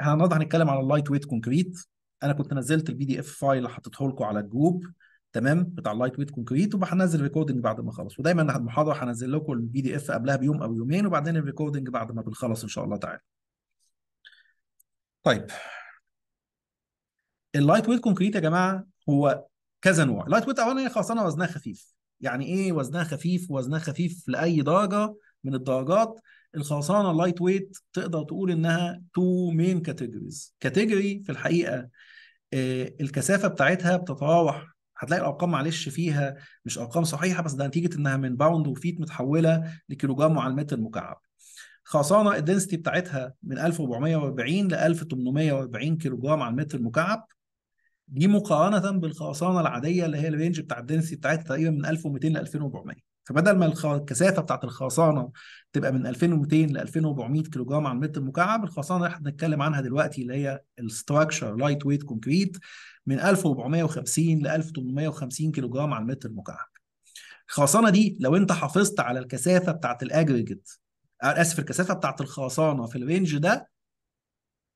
احنا النهارده هنتكلم على اللايت ويت كونكريت انا كنت نزلت البي دي اف فايل حطيته لكم على الجروب تمام بتاع اللايت ويت كونكريت وهنزل ريكوردنج بعد ما اخلص ودايما المحاضره هنزل لكم البي دي اف قبلها بيوم او يومين وبعدين الريكوردنج بعد ما بنخلص ان شاء الله تعالى طيب اللايت ويت كونكريت يا جماعه هو كذا نوع اللايت ويت اولا هي خاصه وزنها خفيف يعني ايه وزنها خفيف وزنها خفيف لاي درجه من الدرجات الخرسانه اللايت ويت تقدر تقول انها تو مين كاتيجوريز كاتيجوري في الحقيقه آه، الكثافه بتاعتها بتتراوح هتلاقي الارقام معلش فيها مش ارقام صحيحه بس ده نتيجه انها من باوند وفيت متحوله لكيلوجرام على المتر المكعب خرسانه الدنسيتي بتاعتها من 1440 ل 1840 كيلوجرام على المتر المكعب دي مقارنه بالخرسانه العاديه اللي هي الرينج بتاع الدنسيتي بتاعتها تقريبا من 1200 ل 2400 فبدل ما الكثافه بتاعت الخرسانه تبقى من 2200 ل 2400 كيلو جرام على المتر المكعب الخرسانه اللي احنا بنتكلم عنها دلوقتي اللي هي الستراكشر لايت ويت كونكريت من 1450 ل 1850 كيلو جرام على المتر المكعب الخرسانه دي لو انت حافظت على الكثافه بتاعت الاجريجيت آه، اسف الكثافه بتاعت الخرسانه في الرينج ده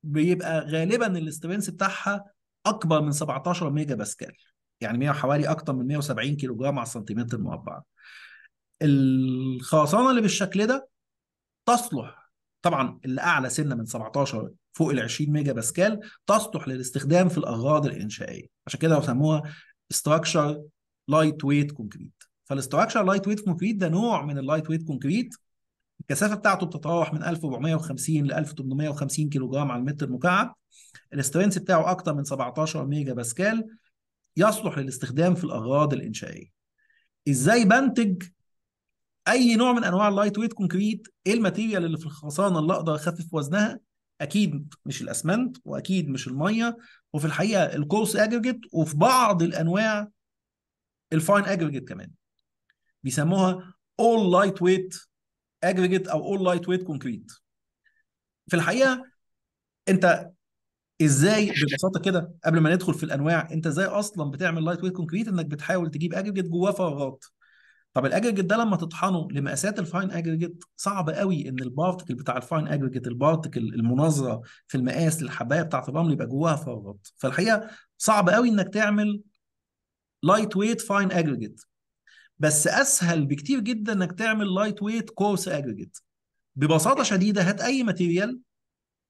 بيبقى غالبا الاسترنس بتاعها اكبر من 17 ميجا باسكال يعني حوالي اكتر من 170 كيلو جرام على السنتيمتر مربع الخرسانه اللي بالشكل ده تصلح طبعا اللي اعلى سنه من 17 فوق ال 20 ميجا باسكال تصلح للاستخدام في الاغراض الانشائيه عشان كده سموها ستراكشر لايت ويت كونكريت فالاستراكشر لايت ويت كونكريت ده نوع من اللايت ويت كونكريت الكثافه بتاعته بتتراوح من 1450 ل 1850 كيلو جرام على المتر المكعب الاسترنس بتاعه اكتر من 17 ميجا باسكال يصلح للاستخدام في الاغراض الانشائيه ازاي بنتج اي نوع من انواع اللايت ويت كونكريت ايه الماتيريال اللي في الخرسانه اللي اقدر اخفف وزنها اكيد مش الاسمنت واكيد مش الميه وفي الحقيقه الكورس اجريجيت وفي بعض الانواع الفاين اجريجيت كمان بيسموها اول لايت ويت اجريجيت او اول لايت ويت كونكريت في الحقيقه انت ازاي ببساطه كده قبل ما ندخل في الانواع انت ازاي اصلا بتعمل لايت ويت كونكريت انك بتحاول تجيب اجريجيت جواه فراغات طب الاجريجيت ده لما تطحنه لمقاسات الفاين اجريجيت صعب قوي ان البارتكل بتاع الفاين اجريجيت البارتكل المناظره في المقاس للحبايه بتاعه الرمل يبقى جواها فراغات فالحقيقه صعب قوي انك تعمل لايت ويت فاين اجريجيت بس اسهل بكتير جدا انك تعمل لايت ويت كورس اجريجيت ببساطه شديده هات اي ماتيريال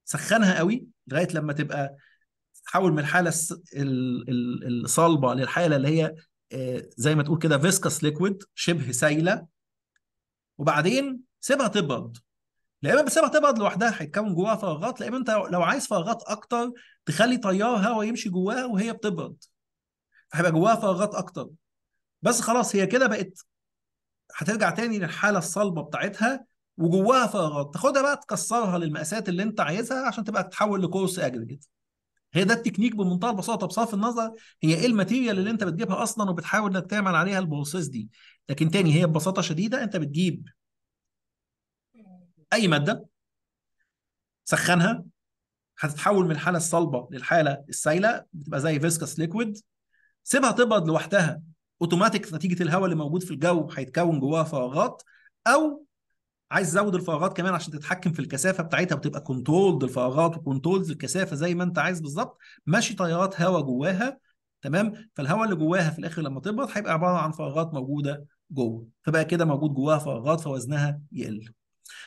سخنها قوي لغايه لما تبقى تحول من الحاله الصلبه للحاله اللي هي زي ما تقول كده فيسكس ليكويد شبه سايله وبعدين سيبها تبرد لا اما بتسيبها تبرد لوحدها هيتكون جواها فراغات لا اما انت لو عايز فراغات اكتر تخلي تيار هواء يمشي جواها وهي بتبرد فهيبقى جواها فراغات اكتر بس خلاص هي كده بقت هترجع تاني للحاله الصلبه بتاعتها وجواها فراغات تاخدها بقى تكسرها للمقاسات اللي انت عايزها عشان تبقى تتحول لكورس اجريجيت هي ده التكنيك بمنتهى البساطه بصرف النظر هي ايه الماتيريال اللي انت بتجيبها اصلا وبتحاول انك تعمل عليها البروسيس دي لكن تاني هي ببساطه شديده انت بتجيب اي ماده سخنها هتتحول من الحاله الصلبه للحاله السائله بتبقى زي فيسكس ليكويد سيبها تبرد لوحدها اوتوماتيك نتيجه الهواء اللي موجود في الجو هيتكون جواها فراغات او عايز تزود الفراغات كمان عشان تتحكم في الكثافه بتاعتها وتبقى كنترولد الفراغات وكنترولد الكثافه زي ما انت عايز بالظبط ماشي تيارات هواء جواها تمام فالهواء اللي جواها في الاخر لما تبرد هيبقى عباره عن فراغات موجوده جوه فبقى كده موجود جواها فراغات فوزنها يقل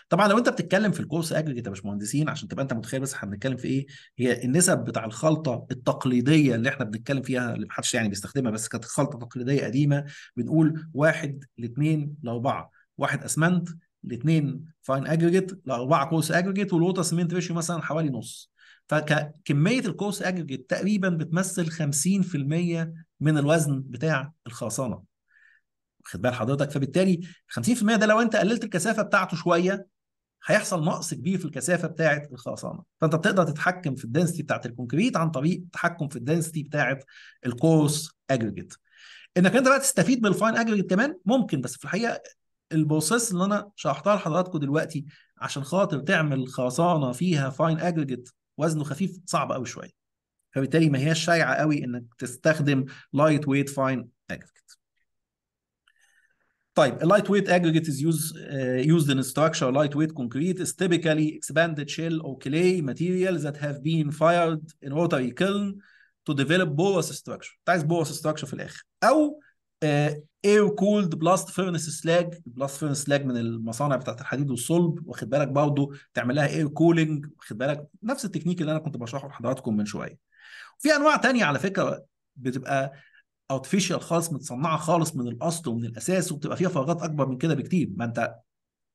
طبعا لو انت بتتكلم في الكورس اجريجيت يا باشمهندسين عشان تبقى انت متخيل بس احنا بنتكلم في ايه هي النسب بتاع الخلطه التقليديه اللي احنا بنتكلم فيها اللي محدش يعني بيستخدمها بس كانت خلطه تقليديه قديمه بنقول واحد لاثنين لاربعه واحد اسمنت الاثنين فاين اجريجيت الاربعه كورس اجريجيت والووتر سمنت ريشيو مثلا حوالي نص فكميه الكورس اجريجيت تقريبا بتمثل 50% من الوزن بتاع الخرسانه واخد بال حضرتك فبالتالي 50% ده لو انت قللت الكثافه بتاعته شويه هيحصل نقص كبير في الكثافه بتاعه الخرسانه فانت بتقدر تتحكم في الدنسيتي بتاعه الكونكريت عن طريق التحكم في الدنسيتي بتاعه الكورس اجريجيت انك انت بقى تستفيد من الفاين اجريجيت كمان ممكن بس في الحقيقه البروسيس اللي انا شرحتها لحضراتكم دلوقتي عشان خاطر تعمل خرسانه فيها فاين اجريجيت وزنه خفيف صعب قوي شويه فبالتالي ما هياش شائعه قوي انك تستخدم لايت ويت فاين اجريجيت طيب اللايت ويت اجريجيت از يوز يوزد ان ستراكشر لايت ويت كونكريت از تيبيكالي اكسباندد شيل او كلي ماتيريال ذات هاف بين فايرد ان ووتري كيلن تو ديفلوب بورس ستراكشر عايز بوس ستراكشر في الاخر او اير كولد بلاست فيرنس سلاج البلاست فيرنس سلاج من المصانع بتاعت الحديد والصلب واخد بالك برضه تعمل لها اير كولينج واخد بالك نفس التكنيك اللي انا كنت بشرحه لحضراتكم من شويه في انواع تانية على فكره بتبقى ارتفيشال خالص متصنعه خالص من الاصل ومن الاساس وبتبقى فيها فراغات اكبر من كده بكتير ما انت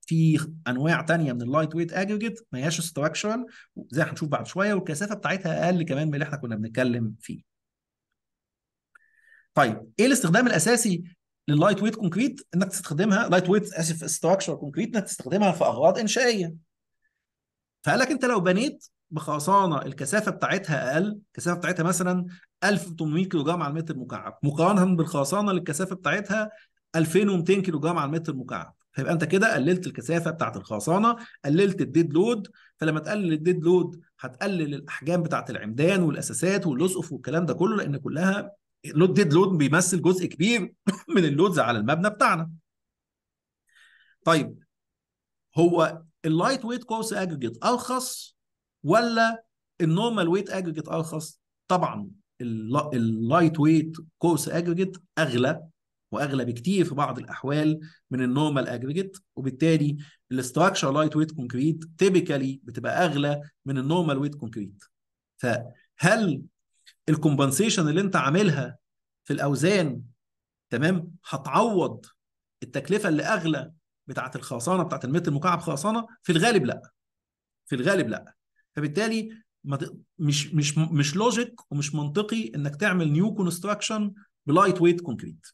في انواع تانية من اللايت ويت اجريجيت ما هياش ستراكشرال زي هنشوف بعد شويه والكثافه بتاعتها اقل كمان من اللي احنا كنا بنتكلم فيه طيب ايه الاستخدام الاساسي لللايت ويت كونكريت انك تستخدمها لايت ويت اسف استراكشر كونكريت انك تستخدمها في اغراض انشائيه فقال لك انت لو بنيت بخرسانه الكثافه بتاعتها اقل الكثافه بتاعتها مثلا 1800 كيلو جرام على المتر مكعب مقارنه بالخرسانه اللي الكثافه بتاعتها 2200 كيلو جرام على المتر مكعب فيبقى انت كده قللت الكثافه بتاعت الخرسانه قللت الديد لود فلما تقلل الديد لود هتقلل الاحجام بتاعت العمدان والاساسات واللصقف والكلام ده كله لان كلها اللود ديد لود بيمثل جزء كبير من اللودز على المبنى بتاعنا طيب هو اللايت ويت كورس اجريجيت ارخص ولا النورمال ويت اجريجيت ارخص طبعا اللايت ويت كورس اجريجيت اغلى واغلى بكتير في بعض الاحوال من النورمال اجريجيت وبالتالي الاستراكشر لايت ويت كونكريت تيبيكالي بتبقى اغلى من النورمال ويت كونكريت فهل الكومبنسيشن اللي انت عاملها في الاوزان تمام هتعوض التكلفه اللي اغلى بتاعه الخرسانه بتاعه المتر مكعب خرسانه في الغالب لا في الغالب لا فبالتالي مش مش مش لوجيك ومش منطقي انك تعمل نيو كونستراكشن بلايت ويت كونكريت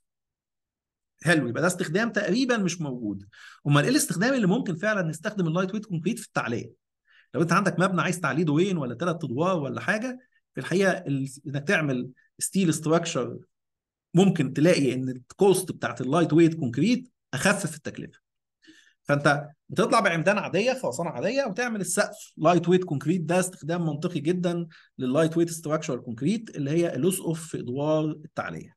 حلو يبقى ده استخدام تقريبا مش موجود امال ايه الاستخدام اللي ممكن فعلا نستخدم اللايت ويت كونكريت في التعليه لو انت عندك مبنى عايز تعليه دوين ولا ثلاث ادوار ولا حاجه في الحقيقه انك تعمل ستيل ستراكشر ممكن تلاقي ان الكوست بتاعت اللايت ويت كونكريت اخف في التكلفه فانت بتطلع بعمدان عاديه خرسانه عاديه وتعمل السقف لايت ويت كونكريت ده استخدام منطقي جدا لللايت ويت ستراكشر كونكريت اللي هي لوس اوف في ادوار التعليه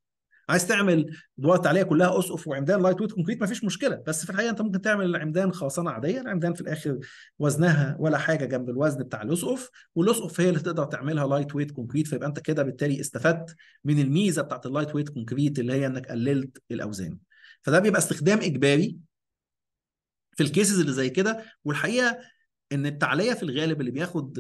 عايز تعمل ادوات عليها كلها اسقف وعمدان لايت ويت كونكريت مفيش مشكله بس في الحقيقه انت ممكن تعمل العمدان خرسانه عاديه العمدان في الاخر وزنها ولا حاجه جنب الوزن بتاع الاسقف والاسقف هي اللي تقدر تعملها لايت ويت كونكريت فيبقى انت كده بالتالي استفدت من الميزه بتاعت اللايت ويت كونكريت اللي هي انك قللت الاوزان فده بيبقى استخدام اجباري في الكيسز اللي زي كده والحقيقه ان التعليه في الغالب اللي بياخد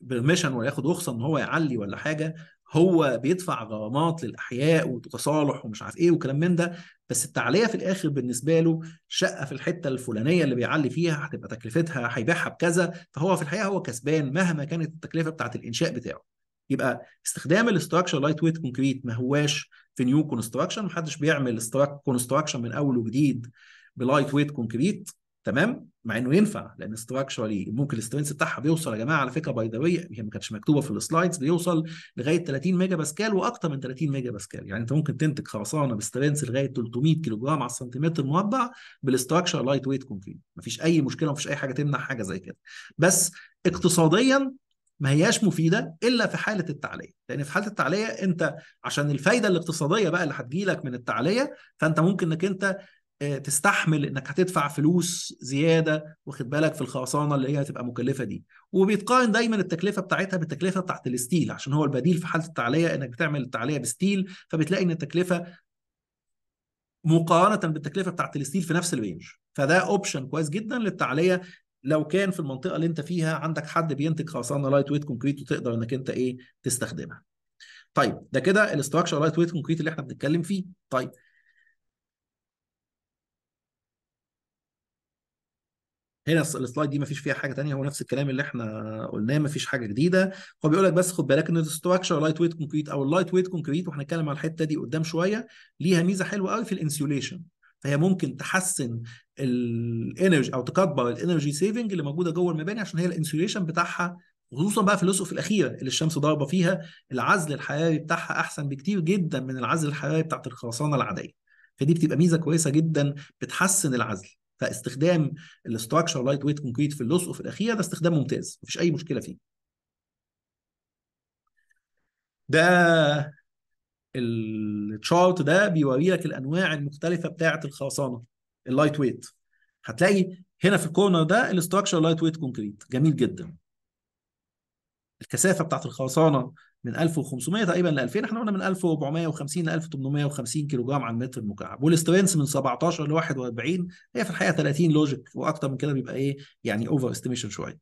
بيرميشن ولا ياخد رخصه ان هو يعلي ولا حاجه هو بيدفع غرامات للاحياء وتصالح ومش عارف ايه وكلام من ده بس التعليه في الاخر بالنسبه له شقه في الحته الفلانيه اللي بيعلي فيها هتبقى تكلفتها هيبيعها بكذا فهو في الحقيقه هو كسبان مهما كانت التكلفه بتاعه الانشاء بتاعه يبقى استخدام الاستراكشر لايت ويت كونكريت ما هواش في نيو كونستراكشن محدش بيعمل كونستراكشن من اول وجديد بلايت ويت كونكريت تمام مع انه ينفع لان استراكشرالي ممكن السترينث بتاعها بيوصل يا جماعه على فكره باي ذا واي هي ما كانتش مكتوبه في السلايدز بيوصل لغايه 30 ميجا باسكال واكتر من 30 ميجا باسكال يعني انت ممكن تنتج خرسانه بسترينث لغايه 300 كيلو جرام على السنتيمتر المربع بالاستراكشر لايت ويت كونكريت مفيش اي مشكله مفيش اي حاجه تمنع حاجه زي كده بس اقتصاديا ما هياش مفيده الا في حاله التعليه لان في حاله التعليه انت عشان الفايده الاقتصاديه بقى اللي هتجي لك من التعليه فانت ممكن انك انت آه، تستحمل انك هتدفع فلوس زياده واخد بالك في الخرسانه اللي هي هتبقى مكلفه دي وبيتقارن دايما التكلفه بتاعتها بالتكلفه بتاعت الستيل عشان هو البديل في حاله التعليه انك بتعمل التعليه بستيل فبتلاقي ان التكلفه مقارنه بالتكلفه بتاعت الستيل في نفس الرينج فده اوبشن كويس جدا للتعليه لو كان في المنطقه اللي انت فيها عندك حد بينتج خرسانه لايت ويت كونكريت وتقدر انك انت ايه تستخدمها طيب ده كده الاستراكشر لايت ويت كونكريت اللي احنا بنتكلم فيه طيب هنا السلايد دي ما فيش فيها حاجه ثانيه هو نفس الكلام اللي احنا قلناه ما فيش حاجه جديده هو بيقول لك بس خد بالك ان الاستراكشر لايت ويت كونكريت او اللايت ويت كونكريت وهنتكلم على الحته دي قدام شويه ليها ميزه حلوه قوي في الانسيوليشن فهي ممكن تحسن الانرجي او تكبر الانرجي سيفنج اللي موجوده جوه المباني عشان هي الانسيوليشن بتاعها خصوصا بقى في الاسقف الاخيره اللي الشمس ضاربه فيها العزل الحراري بتاعها احسن بكتير جدا من العزل الحراري بتاعت الخرسانه العاديه فدي بتبقى ميزه كويسه جدا بتحسن العزل فاستخدام الاستراكشر لايت ويت كونكريت في اللصق وفي الاخير ده استخدام ممتاز مفيش اي مشكله فيه ده التشارت ده بيوري لك الانواع المختلفه بتاعه الخرسانه اللايت ويت هتلاقي هنا في الكورنر ده الاستراكشر لايت ويت كونكريت جميل جدا الكثافه بتاعه الخرسانه من 1500 تقريبا ل 2000 احنا قلنا من 1450 ل 1850 كيلو جرام على المتر المكعب والسترينث من 17 ل 41 هي في الحقيقه 30 لوجيك واكتر من كده بيبقى ايه يعني اوفر استيميشن شويه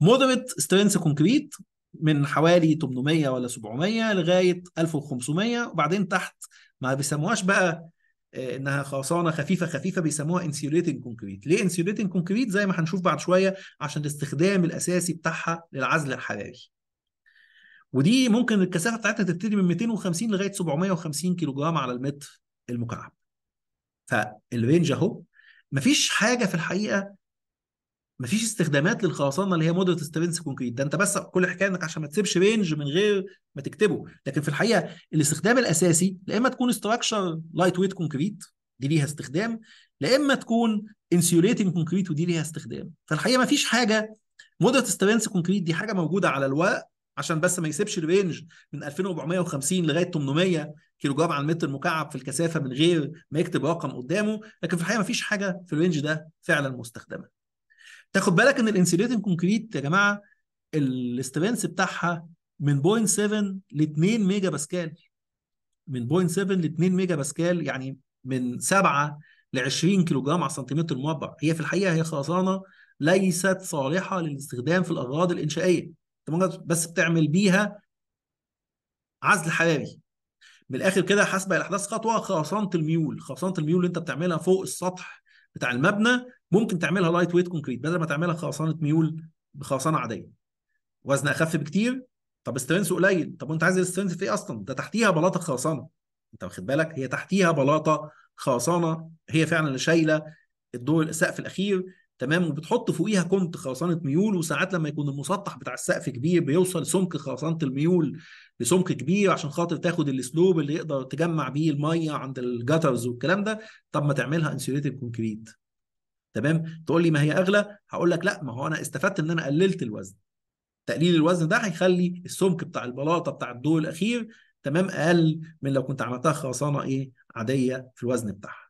مودريت سترينث كونكريت من حوالي 800 ولا 700 لغايه 1500 وبعدين تحت ما بيسموهاش بقى آه، انها خرسانه خفيفه خفيفه بيسموها انسيوليتنج كونكريت ليه انسيوليتنج كونكريت زي ما هنشوف بعد شويه عشان الاستخدام الاساسي بتاعها للعزل الحراري ودي ممكن الكثافه بتاعتها تبتدي من 250 لغايه 750 كيلو جرام على المتر المكعب فالرينج اهو مفيش حاجه في الحقيقه مفيش استخدامات للخرسانه اللي هي مودرت سترينث كونكريت ده انت بس كل الحكايه انك عشان ما تسيبش رينج من غير ما تكتبه لكن في الحقيقه الاستخدام الاساسي لا اما تكون استراكشر لايت ويت كونكريت دي ليها استخدام لا اما تكون انسيوليتنج كونكريت ودي ليها استخدام فالحقيقه مفيش حاجه مودرت سترينث كونكريت دي حاجه موجوده على الورق عشان بس ما يسيبش الرينج من 2450 لغايه 800 كيلو جرام على المتر مكعب في الكثافه من غير ما يكتب رقم قدامه لكن في الحقيقه ما فيش حاجه في الرينج ده فعلا مستخدمه تاخد بالك ان الانسيليتنج كونكريت يا جماعه الاسترنس بتاعها من 0.7 ل 2 ميجا باسكال من 0.7 ل 2 ميجا باسكال يعني من 7 ل 20 كيلو جرام على سنتيمتر مربع هي في الحقيقه هي خرسانه ليست صالحه للاستخدام في الاغراض الانشائيه انت بس بتعمل بيها عزل حراري من الاخر كده حسب الاحداث خطوه خرسانه الميول خرسانه الميول اللي انت بتعملها فوق السطح بتاع المبنى ممكن تعملها لايت ويت كونكريت بدل ما تعملها خرسانه ميول بخرسانه عاديه وزن اخف بكتير طب استرنس قليل طب وانت عايز الاسترنس في ايه اصلا ده تحتيها بلاطه خرسانه انت واخد بالك هي تحتيها بلاطه خرسانه هي فعلا اللي شايله الدور السقف الاخير تمام وبتحط فوقيها كنت خرسانه ميول وساعات لما يكون المسطح بتاع السقف كبير بيوصل سمك خرسانه الميول لسمك كبير عشان خاطر تاخد السلوب اللي يقدر تجمع بيه الميه عند الجاترز والكلام ده طب ما تعملها انسيوليتد كونكريت تمام تقول لي ما هي اغلى هقول لك لا ما هو انا استفدت ان انا قللت الوزن تقليل الوزن ده هيخلي السمك بتاع البلاطه بتاع الدور الاخير تمام اقل من لو كنت عملتها خرسانه ايه عاديه في الوزن بتاعها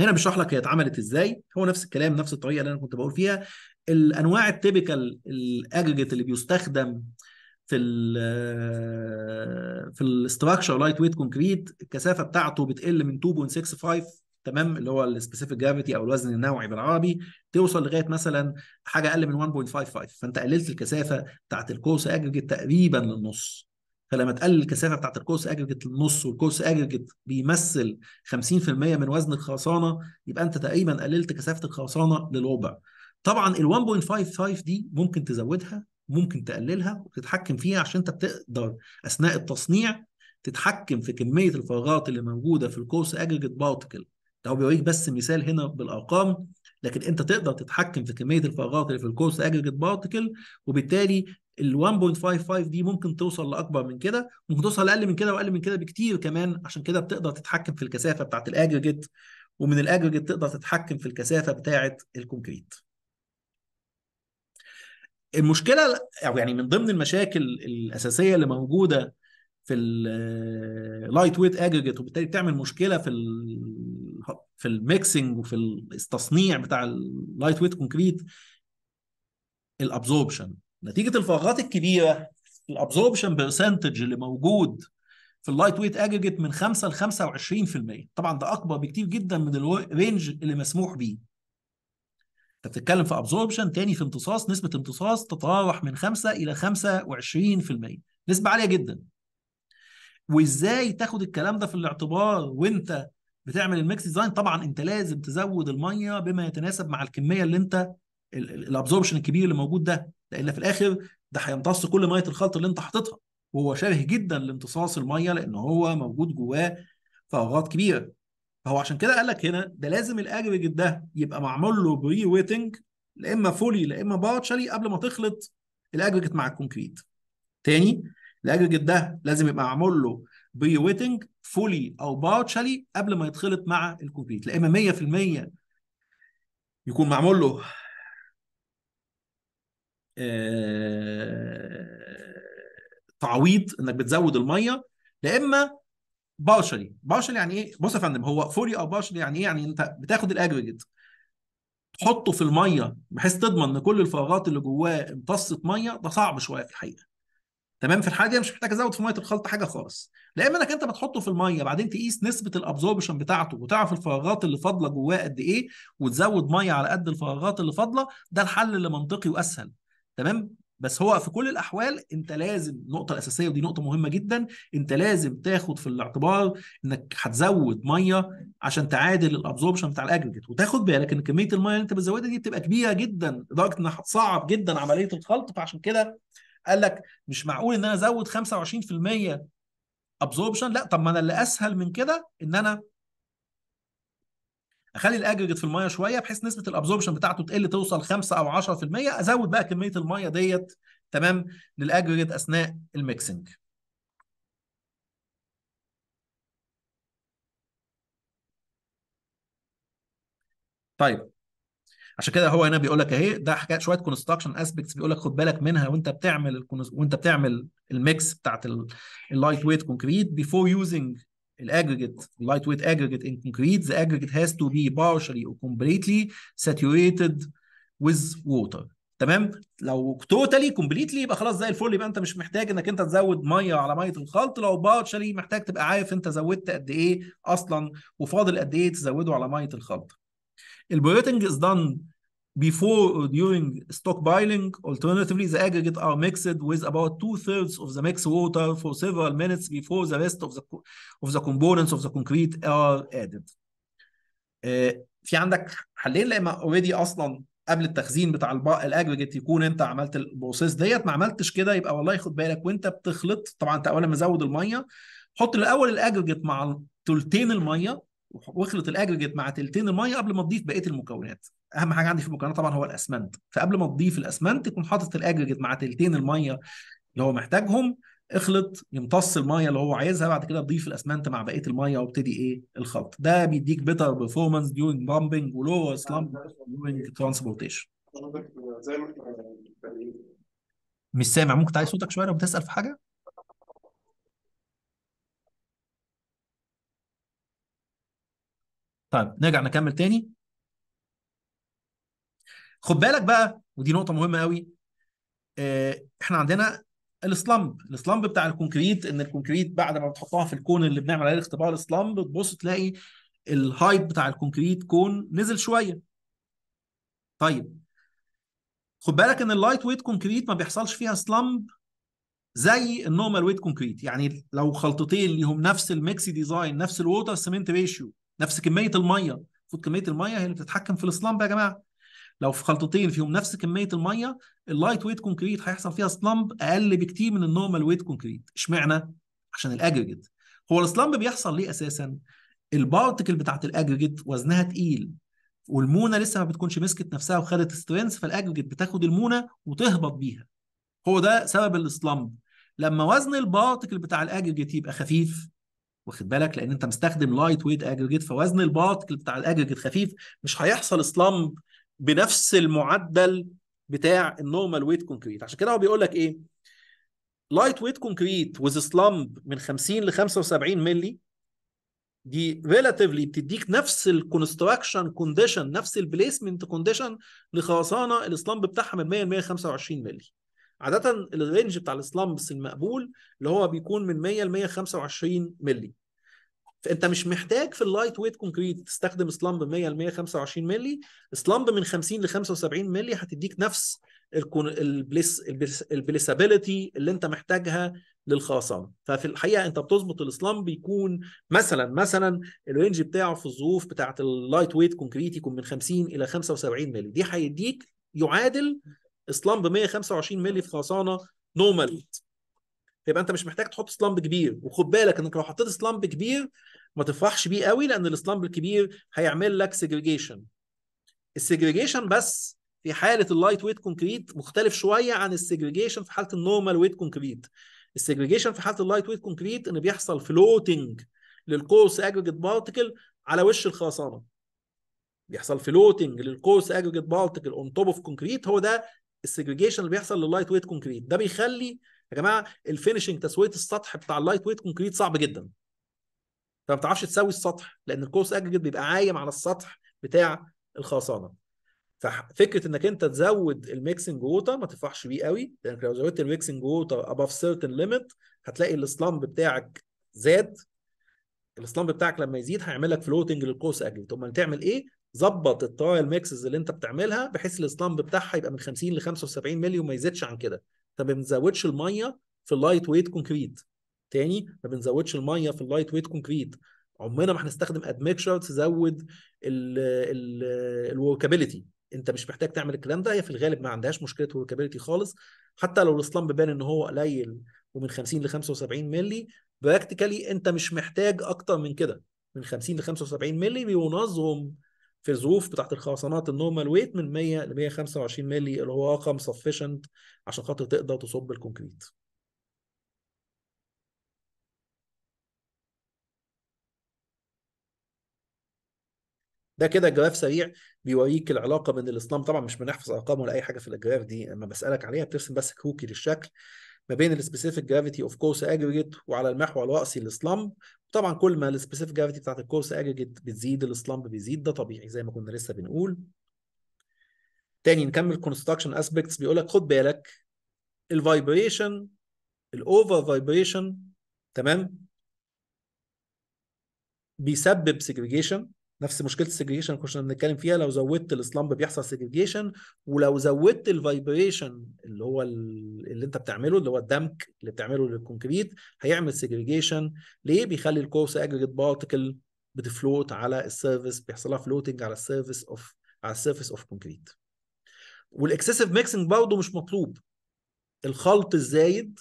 هنا بشرح لك هي اتعملت ازاي هو نفس الكلام نفس الطريقه اللي انا كنت بقول فيها الانواع التيبيكال الاجريجيت اللي بيستخدم في ال في الاستراكشر لايت ويت كونكريت الكثافه بتاعته بتقل من 2.65 تمام اللي هو السبيسيفيك جرافيتي او الوزن النوعي بالعربي توصل لغايه مثلا حاجه اقل من 1.55 فانت قللت الكثافه بتاعت الكورس اجريجيت تقريبا للنص فلما تقلل الكثافه بتاعت الكورس اجريجيت للنص والكورس اجريجيت بيمثل 50% من وزن الخرسانه يبقى انت تقريبا قللت كثافه الخرسانه للربع. طبعا ال 1.55 دي ممكن تزودها ممكن تقللها وتتحكم فيها عشان انت بتقدر اثناء التصنيع تتحكم في كميه الفراغات اللي موجوده في الكورس اجريجيت بارتكل ده هو بيوريك بس مثال هنا بالارقام لكن انت تقدر تتحكم في كميه الفراغات اللي في الكورس اجريجيت بارتكل وبالتالي ال 1.55 دي ممكن توصل لاكبر من كده ممكن توصل لاقل من كده واقل من كده بكتير كمان عشان كده بتقدر تتحكم في الكثافه بتاعت الاجريجيت ومن الاجريجيت تقدر تتحكم في الكثافه بتاعت الكونكريت المشكله او يعني من ضمن المشاكل الاساسيه اللي موجوده في اللايت ويت اجريجيت وبالتالي بتعمل مشكله في في الميكسنج وفي التصنيع بتاع اللايت ويت كونكريت الابزوربشن نتيجه الفراغات الكبيره الابزوربشن برسنتج اللي موجود في اللايت ويت اجريجيت من 5 ل 25% طبعا ده اكبر بكتير جدا من الرينج اللي مسموح بيه انت بتتكلم في ابزوربشن تاني في امتصاص نسبه امتصاص تتراوح من 5 الى 25% نسبه عاليه جدا وازاي تاخد الكلام ده في الاعتبار وانت بتعمل الميكس ديزاين طبعا انت لازم تزود الميه بما يتناسب مع الكميه اللي انت الابزوربشن الكبير اللي موجود ده لان في الاخر ده هيمتص كل ميه الخلط اللي انت حاططها وهو شبه جدا لامتصاص الميه لان هو موجود جواه فراغات كبيره فهو عشان كده قال لك هنا ده لازم الاجريج ده يبقى معمول له بري ويتنج لا اما فولي لا اما بارتشالي قبل ما تخلط الاجريجيت مع الكونكريت تاني الاجريجيت ده لازم يبقى معمول له بري ويتنج فولي او بارتشالي قبل ما يتخلط مع الكونكريت لا اما 100% يكون معمول له آه، تعويض انك بتزود الميه لا اما بارشلي بارشلي يعني ايه بص يا فندم هو فوري او بارشلي يعني ايه يعني انت بتاخد الاجريجيت تحطه في الميه بحيث تضمن ان كل الفراغات اللي جواه امتصت ميه ده صعب شويه في الحقيقه تمام في الحاله دي مش محتاج ازود في ميه الخلطه حاجه خالص لا اما انك انت بتحطه في الميه بعدين تقيس نسبه الابزوربشن بتاعته وتعرف الفراغات اللي فاضله جواه قد ايه وتزود ميه على قد الفراغات اللي فاضله ده الحل اللي منطقي واسهل تمام بس هو في كل الاحوال انت لازم النقطه الاساسيه ودي نقطه مهمه جدا انت لازم تاخد في الاعتبار انك هتزود ميه عشان تعادل الابزوربشن بتاع الاجريجيت وتاخد بالك ان كميه الميه اللي انت بتزودها دي بتبقى كبيره جدا لدرجه انها هتصعب جدا عمليه الخلط فعشان كده قال لك مش معقول ان انا ازود 25% ابزوربشن لا طب ما انا اللي اسهل من كده ان انا اخلي الاجريجيت في الميه شويه بحيث نسبه الابزوربشن بتاعته تقل توصل 5 او 10% ازود بقى كميه الميه ديت تمام للاجريجيت اثناء الميكسنج طيب عشان كده هو هنا بيقول لك اهي ده حكايه شويه كونستراكشن اسبيكتس بيقول لك خد بالك منها وانت بتعمل وانت بتعمل الميكس بتاعت اللايت ويت كونكريت بيفور يوزنج الاجريجيت اللايت ويت اجريجيت ان كونكريت ذا اجريجيت هاز تو بي بارشلي او كومبليتلي saturated with ووتر تمام لو توتالي كومبليتلي يبقى خلاص زي الفل يبقى انت مش محتاج انك انت تزود ميه على ميه الخلط لو بارشلي محتاج تبقى عارف انت زودت قد ايه اصلا وفاضل قد ايه تزوده على ميه الخلط البريتنج از دان before or uh, during stockpiling. Alternatively, the aggregate are mixed with about two-thirds of the mixed water for several minutes before the rest of the, of the components of the concrete are added. Uh, في عندك حلين لما already اوريدي اصلا قبل التخزين بتاع الاجريجيت يكون انت عملت البروسيس ديت ما عملتش كده يبقى والله خد بالك وانت بتخلط طبعا انت اولا مزود الميه حط الاول الاجريجيت مع تلتين الميه واخلط الاجريجيت مع تلتين الميه قبل ما تضيف بقيه المكونات اهم حاجه عندي في المكونات طبعا هو الاسمنت فقبل ما تضيف الاسمنت تكون حاطط الاجريجيت مع تلتين الميه اللي هو محتاجهم اخلط يمتص الميه اللي هو عايزها بعد كده تضيف الاسمنت مع بقيه الميه وابتدي ايه الخلط ده بيديك بيتر بيرفورمانس ديورنج بامبنج ولو سلامب ديورنج ترانسبورتيشن مش سامع ممكن تعلي صوتك شويه لو بتسال في حاجه طيب نرجع نكمل تاني خد بالك بقى ودي نقطه مهمه قوي آه، احنا عندنا السلامب السلامب بتاع الكونكريت ان الكونكريت بعد ما بتحطها في الكون اللي بنعمل عليه الاختبار السلامب بتبص تلاقي الهايت بتاع الكونكريت كون نزل شويه طيب خد بالك ان اللايت ويت كونكريت ما بيحصلش فيها سلامب زي النورمال ويت كونكريت يعني لو خلطتين ليهم نفس الميكس ديزاين نفس الووتر سيمنت ريشيو نفس كميه الميه المفروض كميه الميه هي اللي بتتحكم في السلامب يا جماعه لو في خلطتين فيهم نفس كميه الميه اللايت ويت كونكريت هيحصل فيها سلامب اقل بكتير من النورمال ويت كونكريت اشمعنى عشان الاجريجيت هو السلامب بيحصل ليه اساسا البارتكل بتاعت الاجريجيت وزنها تقيل والمونه لسه ما بتكونش مسكت نفسها وخدت سترينث فالاجريجيت بتاخد المونه وتهبط بيها هو ده سبب السلامب لما وزن البارتكل بتاع الاجريجيت يبقى خفيف واخد بالك لان انت مستخدم لايت ويت اجريجيت فوزن البارتكل بتاع الاجريجيت خفيف مش هيحصل سلامب بنفس المعدل بتاع النورمال ويت كونكريت عشان كده هو بيقول لك ايه لايت ويت كونكريت وذ سلامب من 50 ل 75 مللي دي ريلاتيفلي بتديك نفس الكونستراكشن كونديشن نفس البليسمنت كونديشن لخرسانه السلامب بتاعها من 100 ل 125 مللي عاده الرينج بتاع السلامبس المقبول اللي هو بيكون من 100 ل 125 مللي فانت مش محتاج في اللايت ويت كونكريت تستخدم سلامب 100 ل 125 مللي سلامب من 50 ل 75 مللي هتديك نفس البليسابيلتي اللي انت محتاجها للخاصم ففي الحقيقه انت بتظبط الاسلام بيكون مثلا مثلا الرينج بتاعه في الظروف بتاعه اللايت ويت كونكريت يكون من 50 الى 75 مللي دي هيديك يعادل اسلام ب 125 مللي في خاصانه نورمال يبقى انت مش محتاج تحط سلامب كبير وخد بالك انك لو حطيت سلامب كبير ما تفرحش بيه قوي لان السلامب الكبير هيعمل لك سيجريجيشن السيجريجيشن بس في حاله اللايت ويت كونكريت مختلف شويه عن السيجريجيشن في حاله النورمال ويت كونكريت السيجريجيشن في حاله اللايت ويت كونكريت ان بيحصل فلوتنج للكورس اجريجيت بارتكل على وش الخرسانه بيحصل فلوتنج للكورس اجريجيت بارتكل اون توب اوف كونكريت هو ده السيجريجيشن اللي بيحصل لللايت ويت كونكريت ده بيخلي يا جماعه الفينشنج تسويه السطح بتاع اللايت ويت كونكريت صعب جدا فما بتعرفش تسوي السطح لان الكورس اجريجيت بيبقى عايم على السطح بتاع الخرسانه ففكره انك انت تزود الميكسنج ووتر ما تفرحش بيه قوي لانك لو زودت الميكسنج ووتر اباف سيرتن ليميت هتلاقي السلامب بتاعك زاد السلامب بتاعك لما يزيد هيعمل لك فلوتنج للكورس اجريت امال تعمل ايه ظبط الترايل ميكسز اللي انت بتعملها بحيث السلامب بتاعها يبقى من 50 ل 75 مليون وما يزيدش عن كده فما ما بنزودش الميه في اللايت ويت كونكريت تاني ما بنزودش الميه في اللايت ويت كونكريت عمرنا ما هنستخدم ادمكشر تزود الوركابيلتي انت مش محتاج تعمل الكلام ده هي في الغالب ما عندهاش مشكله وركابيلتي خالص حتى لو الاسلام بيبان ان هو قليل ومن 50 ل 75 مللي براكتيكالي انت مش محتاج اكتر من كده من 50 ل 75 مللي بينظم في الظروف بتاعت الخرسانات النورمال ويت من 100 ل 125 مللي اللي هو رقم سفيشنت عشان خاطر تقدر تصب الكونكريت ده كده جراف سريع بيوريك العلاقه بين الاسلام طبعا مش بنحفظ ارقام ولا اي حاجه في الجراف دي اما بسالك عليها بترسم بس كروكي للشكل ما بين السبيسيفيك جرافيتي اوف كورس اجريجيت وعلى المحور الراسي السلامب طبعا كل ما السبيسيفيك جرافيتي بتاعت الكورس اجريجيت بتزيد السلامب بيزيد ده طبيعي زي ما كنا لسه بنقول تاني نكمل كونستراكشن اسبيكتس بيقول لك خد بالك الفايبريشن الاوفر فايبريشن تمام بيسبب سيجريجيشن نفس مشكله السجريشن كنا بنتكلم فيها لو زودت الاسلامب بيحصل سجريجيشن ولو زودت الفايبريشن اللي هو اللي انت بتعمله اللي هو الدمك اللي بتعمله للكونكريت هيعمل سجريجيشن ليه بيخلي الكورس اجريجيت بارتكل بتفلوت على السيرفيس بيحصل لها فلوتنج على السيرفيس اوف على السيرفيس اوف كونكريت والاكسسيف ميكسنج برضه مش مطلوب الخلط الزايد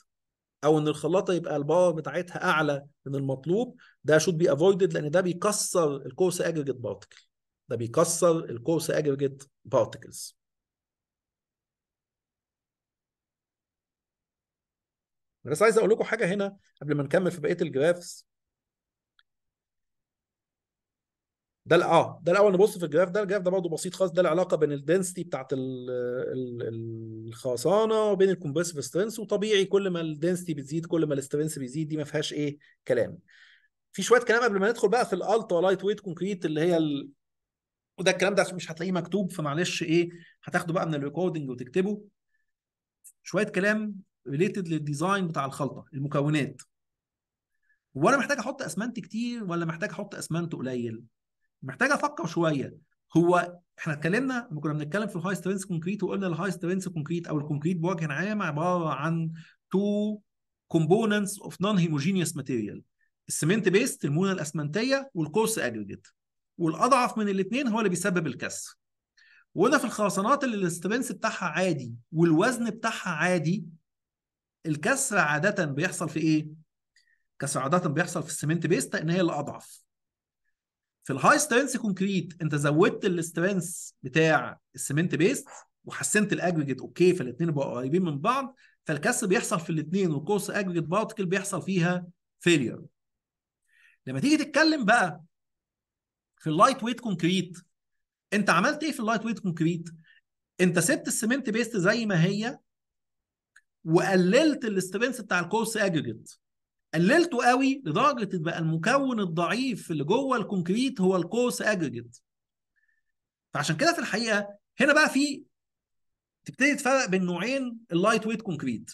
او ان الخلاطه يبقى الباور بتاعتها اعلى من المطلوب ده should be avoided لان ده بيكسر الكورس aggregate بارتكل ده بيكسر الكورس aggregate particles بس عايز اقول لكم حاجه هنا قبل ما نكمل في بقيه الجرافز ده اه ده الاول نبص في الجراف ده الجراف ده برضه بسيط خالص ده العلاقه بين الدنسيتي بتاعت الخرسانه وبين الكومبرسيف سترينث وطبيعي كل ما الدنسيتي بتزيد كل ما السترينث بيزيد دي ما فيهاش ايه كلام في شويه كلام قبل ما ندخل بقى في الالترا لايت ويت كونكريت اللي هي ال... وده الكلام ده مش هتلاقيه مكتوب فمعلش ايه هتاخده بقى من الريكوردنج وتكتبه شويه كلام ريليتد للديزاين بتاع الخلطه المكونات وانا محتاج احط اسمنت كتير ولا محتاج احط اسمنت قليل محتاج افكر شويه هو احنا اتكلمنا لما كنا بنتكلم في الهاي سترينث كونكريت وقلنا الهاي سترينث كونكريت او الكونكريت بوجه عام عباره عن تو كومبوننتس اوف نون هيموجينيوس ماتيريال السمنت بيست المونه الاسمنتيه والكورس اجريجيت والاضعف من الاثنين هو اللي بيسبب الكسر وده في الخرسانات اللي الاسترنس بتاعها عادي والوزن بتاعها عادي الكسر عاده بيحصل في ايه؟ كسر عاده بيحصل في السمنت بيست لان هي اللي اضعف في الهاي سترينث كونكريت انت زودت السترينث بتاع السمنت بيست وحسنت الاجريجيت اوكي فالاثنين بقوا قريبين من بعض فالكسر بيحصل في الاثنين والكورس اجريجيت بارتكل بيحصل فيها فيلير لما تيجي تتكلم بقى في اللايت ويت كونكريت انت عملت ايه في اللايت ويت كونكريت انت سبت السمنت بيست زي ما هي وقللت الاسترينث بتاع الكورس اجريجيت قللته قوي لدرجه بقى المكون الضعيف اللي جوه الكونكريت هو الكورس اجريجيت فعشان كده في الحقيقه هنا بقى في تبتدي تفرق بين نوعين اللايت ويت كونكريت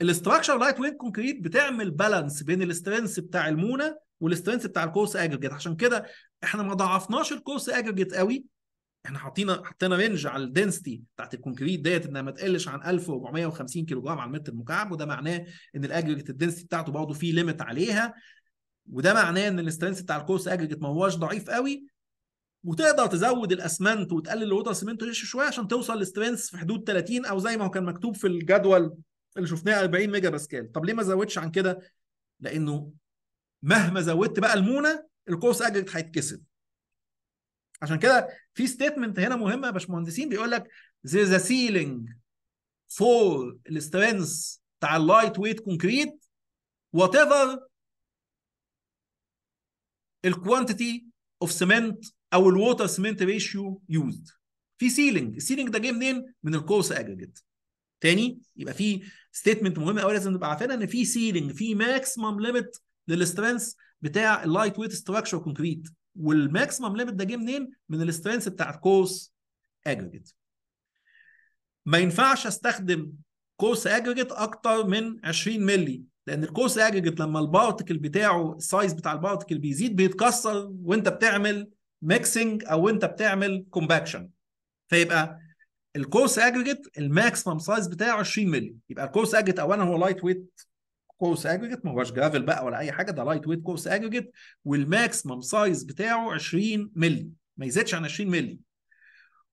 الاستراكشر لايت ويت كونكريت بتعمل بالانس بين السترنس بتاع المونه والسترنس بتاع الكورس اجريجيت عشان كده احنا ما ضعفناش الكورس اجريجيت قوي احنا حاطين حطينا رينج على الدنسيتي بتاعت الكونكريت ديت انها ما تقلش عن 1450 كيلو جرام على المتر المكعب وده معناه ان الاجريجيت الدنسيتي بتاعته برضه في ليميت عليها وده معناه ان الاسترنس بتاع الكورس اجريجيت ما هواش ضعيف قوي وتقدر تزود الاسمنت وتقلل الوتر سمنت شويه عشان توصل لسترينث في حدود 30 او زي ما هو كان مكتوب في الجدول اللي شفناه 40 ميجا باسكال طب ليه ما زودش عن كده لانه مهما زودت بقى المونه الكورس اجريت هيتكسر عشان كده في ستيتمنت هنا مهمه يا باشمهندسين بيقول لك زي a ceiling for the بتاع اللايت ويت كونكريت وات ايفر الكوانتيتي اوف سيمنت او الووتر سيمنت ريشيو يوزد في سيلينج السيلينج ده جه منين من الكورس اجريجيت تاني يبقى في ستيتمنت مهم قوي لازم نبقى عارفينها ان في سيلينج في ماكسيمم ليميت للسترينث بتاع اللايت ويت ستراكشر كونكريت والماكسيمم ليميت ده جه منين؟ من السترينث بتاع الكوس اجريجيت ما ينفعش استخدم كوس اجريجيت اكتر من 20 مللي لان الكوس اجريجيت لما البارتكل بتاعه السايز بتاع البارتكل بيزيد بيتكسر وانت بتعمل ميكسنج او انت بتعمل كومباكشن فيبقى الكوس اجريجيت الماكسيمم سايز بتاعه 20 مللي يبقى الكوس اجريجيت اولا هو لايت ويت كوس اجريجيت ما هوش جرافل بقى ولا اي حاجه ده لايت ويت كوس اجريجيت والماكسيمم سايز بتاعه 20 مللي ما يزيدش عن 20 مللي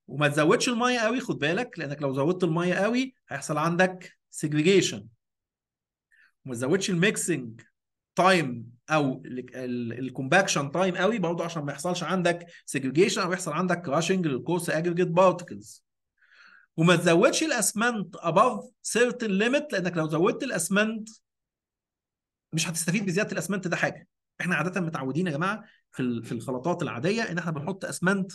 وما تزودش الميه قوي خد بالك لانك لو زودت الميه قوي هيحصل عندك سيجريجيشن وما تزودش الميكسنج تايم او الكومباكشن تايم قوي برضه عشان ما يحصلش عندك سيجريجيشن او يحصل عندك كراشنج للكورس اجريجيت بارتكلز وما تزودش الاسمنت اباف سيرتن ليميت لانك لو زودت الاسمنت مش هتستفيد بزياده الاسمنت ده حاجه احنا عاده متعودين يا جماعه في في الخلطات العاديه ان احنا بنحط اسمنت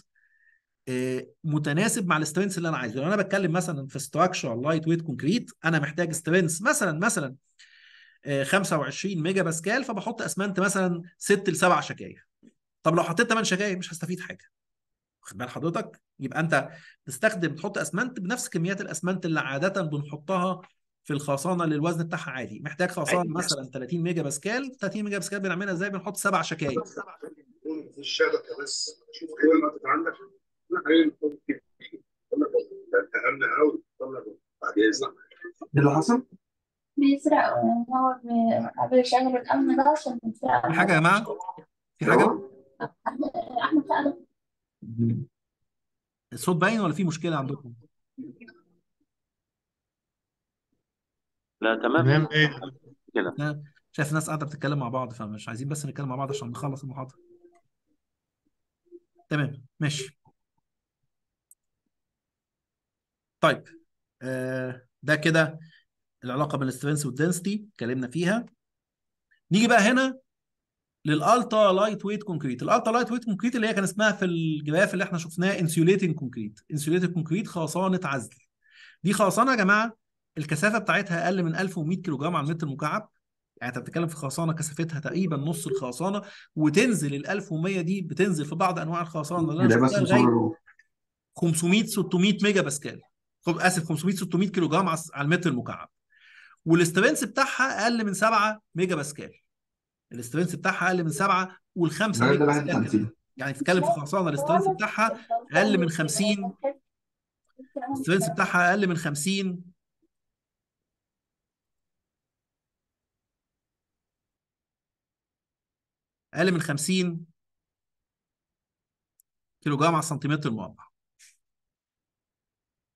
آه، متناسب مع الاسترينس اللي انا عايزه لو انا بتكلم مثلا في ستراكشر لايت ويت كونكريت انا محتاج سترينث مثلا مثلا 25 آه، ميجا باسكال فبحط اسمنت مثلا 6 ل 7 شكايه طب لو حطيت 8 شكايه مش هستفيد حاجه واخد بال حضرتك يبقى انت تستخدم تحط اسمنت بنفس كميات الاسمنت اللي عاده بنحطها في الخرسانه اللي الوزن بتاعها عالي محتاج خرسانه مثلا 30 ميجا باسكال 30 ميجا باسكال بنعملها ازاي بنحط سبع شكاير الشبكه بس شوف ايه ما عندك قوي اللي حصل؟ بيسرقوا هو قبل شغل الامن ده عشان بيسرقوا في حاجه يا جماعه؟ في حاجه؟ أيوه. احمد احمد الصوت باين ولا في مشكله عندكم؟ لا تمام تمام ايه كده شايف ناس قاعده بتتكلم مع بعض فمش عايزين بس نتكلم مع بعض عشان نخلص المحاضره تمام ماشي طيب آه، ده كده العلاقه بين السترينث والدنسيتي اتكلمنا فيها نيجي بقى هنا للالترا لايت ويت كونكريت الالترا لايت ويت كونكريت اللي هي كان اسمها في الجراف اللي احنا شفناه انسيوليتنج كونكريت انسيوليتنج كونكريت خرسانه عزل دي خرسانه يا جماعه الكثافه بتاعتها اقل من 1100 كيلو جرام على المتر المكعب يعني انت بتتكلم في خرسانه كثافتها تقريبا نص الخرسانه وتنزل ال 1100 دي بتنزل في بعض انواع الخرسانه اللي انا شفتها 500 600 ميجا باسكال اسف 500 600 كيلو جرام على المتر المكعب والاسترنس بتاعها اقل من 7 ميجا باسكال الاسترنس بتاعها اقل من 7 وال5 ميجا باسكال يعني بتتكلم في خرسانه الاسترنس بتاعها اقل من 50 السترينث بتاعها اقل من 50 اقل من 50 كيلو جرام على سنتيمتر مربع.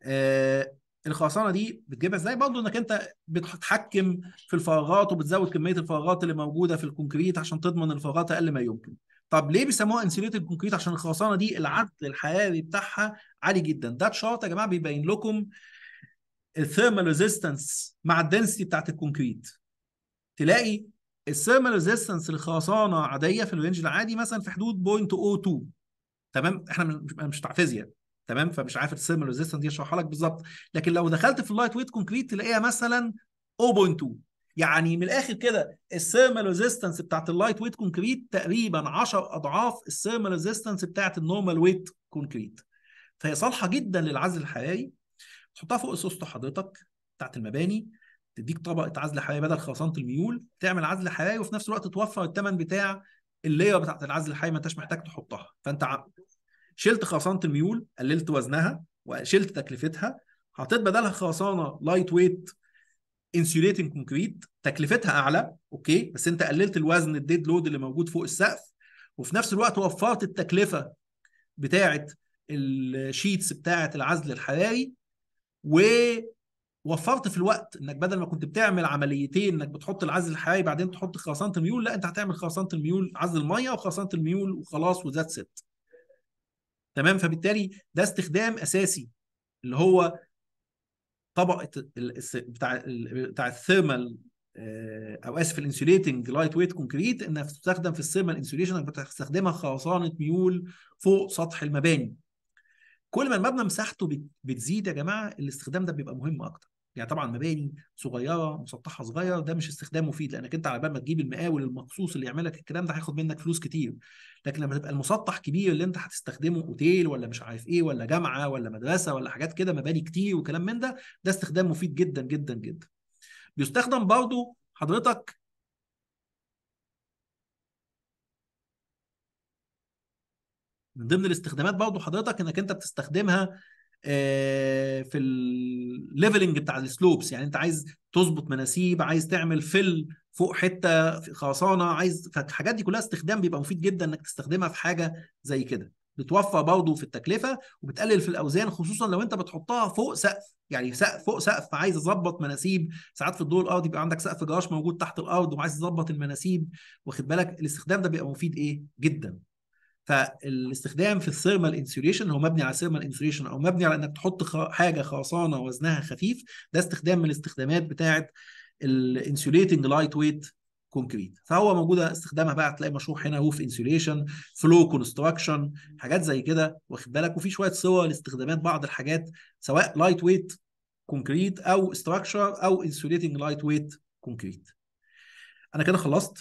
آه الخرسانه دي بتجيبها ازاي برضه انك انت بتتحكم في الفراغات وبتزود كميه الفراغات اللي موجوده في الكونكريت عشان تضمن الفراغات اقل ما يمكن طب ليه بيسموها انسوليتد كونكريت عشان الخرسانه دي العدل الحراري بتاعها عالي جدا ده شرط يا جماعه بيبين لكم الثيرمال ريزيستنس مع الدنسيتي بتاعت الكونكريت تلاقي الثيرمال ريزيستنس للخرسانه عاديه في الرينج العادي مثلا في حدود 0.02 تمام احنا مش بتاع فيزياء تمام فمش عارف الثيرمال ريزيستنس دي اشرحها لك بالظبط لكن لو دخلت في اللايت ويت كونكريت تلاقيها مثلا 0.2 يعني من الاخر كده الثيرمال ريزيستنس بتاعت اللايت ويت كونكريت تقريبا 10 اضعاف الثيرمال ريزيستنس بتاعت النورمال ويت كونكريت فهي صالحه جدا للعزل الحراري تحطها فوق السوسته حضرتك بتاعت المباني تديك طبقه عزل حراري بدل خرسانه الميول تعمل عزل حراري وفي نفس الوقت توفر الثمن بتاع الليره بتاعت العزل الحراري ما انتش محتاج تحطها فانت شلت خرسانه الميول قللت وزنها وشلت تكلفتها حطيت بدلها خرسانه لايت ويت انسيوليتنج كونكريت تكلفتها اعلى اوكي بس انت قللت الوزن الديد لود اللي موجود فوق السقف وفي نفس الوقت وفرت التكلفه بتاعه الشيتس بتاعه العزل الحراري و وفرت في الوقت انك بدل ما كنت بتعمل عمليتين انك بتحط العزل الحيوي بعدين تحط خرسانه الميول لا انت هتعمل خرسانه الميول عزل الميه وخرسانه الميول وخلاص وذات ست تمام فبالتالي ده استخدام اساسي اللي هو طبقه بتاع بتاع الثيرمال آه، او اسف الانسوليتنج لايت ويت كونكريت انها بتستخدم في الثيرمال انسوليشن انك بتستخدمها خرسانه ميول فوق سطح المباني كل ما المبنى مساحته بتزيد يا جماعه الاستخدام ده بيبقى مهم اكتر يعني طبعا مباني صغيره مسطحه صغير ده مش استخدام مفيد لانك انت على بال ما تجيب المقاول المخصوص اللي يعمل لك الكلام ده هياخد منك فلوس كتير لكن لما تبقى المسطح كبير اللي انت هتستخدمه اوتيل ولا مش عارف ايه ولا جامعه ولا مدرسه ولا حاجات كده مباني كتير وكلام من ده ده استخدام مفيد جدا جدا جدا بيستخدم برضه حضرتك من ضمن الاستخدامات برضه حضرتك انك انت بتستخدمها آه، في الليفلنج بتاع السلوبس يعني انت عايز تظبط مناسيب عايز تعمل فل فوق حته خرسانه عايز فالحاجات دي كلها استخدام بيبقى مفيد جدا انك تستخدمها في حاجه زي كده بتوفر برضه في التكلفه وبتقلل في الاوزان خصوصا لو انت بتحطها فوق سقف يعني سقف فوق سقف عايز اظبط مناسيب ساعات في الضوء الارضي بيبقى عندك سقف جراش موجود تحت الارض وعايز تظبط المناسيب واخد بالك الاستخدام ده بيبقى مفيد ايه جدا فالاستخدام في الثيرمال انسوليشن هو مبني على ثيرمال انسوليشن او مبني على انك تحط حاجه خرسانه وزنها خفيف ده استخدام من الاستخدامات بتاعه الانسوليتنج لايت ويت كونكريت فهو موجوده استخدامها بقى هتلاقي مشروح هنا روف انسوليشن فلو كونستراكشن حاجات زي كده واخد بالك وفي شويه صور لاستخدامات بعض الحاجات سواء لايت ويت كونكريت او استراكشر او انسوليتنج لايت ويت كونكريت انا كده خلصت